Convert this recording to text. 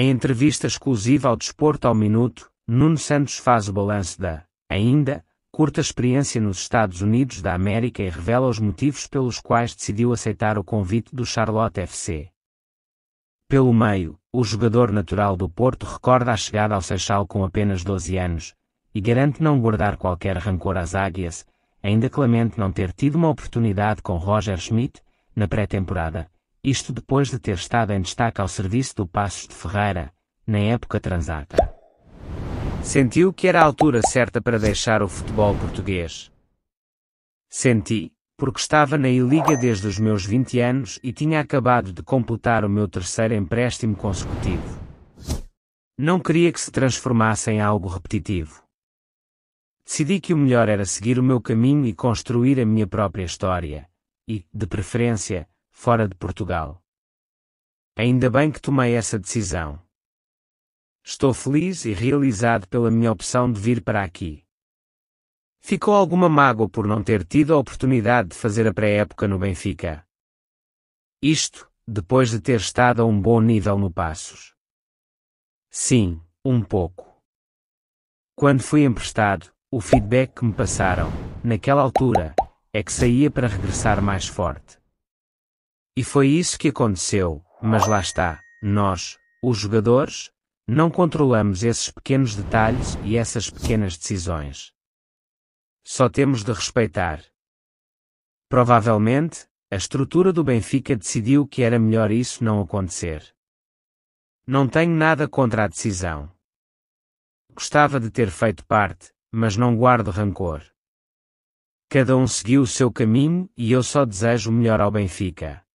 Em entrevista exclusiva ao Desporto ao Minuto, Nuno Santos faz o balanço da, ainda, curta experiência nos Estados Unidos da América e revela os motivos pelos quais decidiu aceitar o convite do Charlotte FC. Pelo meio, o jogador natural do Porto recorda a chegada ao Seixal com apenas 12 anos, e garante não guardar qualquer rancor às águias, ainda que lamente não ter tido uma oportunidade com Roger Schmidt, na pré-temporada, isto depois de ter estado em destaque ao serviço do Passos de Ferreira, na época transata. Sentiu que era a altura certa para deixar o futebol português. Senti, porque estava na I-Liga desde os meus 20 anos e tinha acabado de completar o meu terceiro empréstimo consecutivo. Não queria que se transformasse em algo repetitivo. Decidi que o melhor era seguir o meu caminho e construir a minha própria história, e, de preferência, fora de Portugal. Ainda bem que tomei essa decisão. Estou feliz e realizado pela minha opção de vir para aqui. Ficou alguma mágoa por não ter tido a oportunidade de fazer a pré-época no Benfica. Isto, depois de ter estado a um bom nível no Passos. Sim, um pouco. Quando fui emprestado, o feedback que me passaram, naquela altura, é que saía para regressar mais forte. E foi isso que aconteceu, mas lá está, nós, os jogadores, não controlamos esses pequenos detalhes e essas pequenas decisões. Só temos de respeitar. Provavelmente, a estrutura do Benfica decidiu que era melhor isso não acontecer. Não tenho nada contra a decisão. Gostava de ter feito parte, mas não guardo rancor. Cada um seguiu o seu caminho e eu só desejo o melhor ao Benfica.